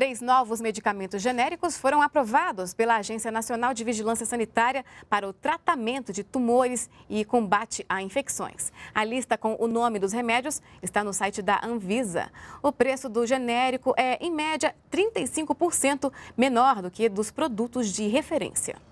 Três novos medicamentos genéricos foram aprovados pela Agência Nacional de Vigilância Sanitária para o tratamento de tumores e combate a infecções. A lista com o nome dos remédios está no site da Anvisa. O preço do genérico é, em média, 35% menor do que dos produtos de referência.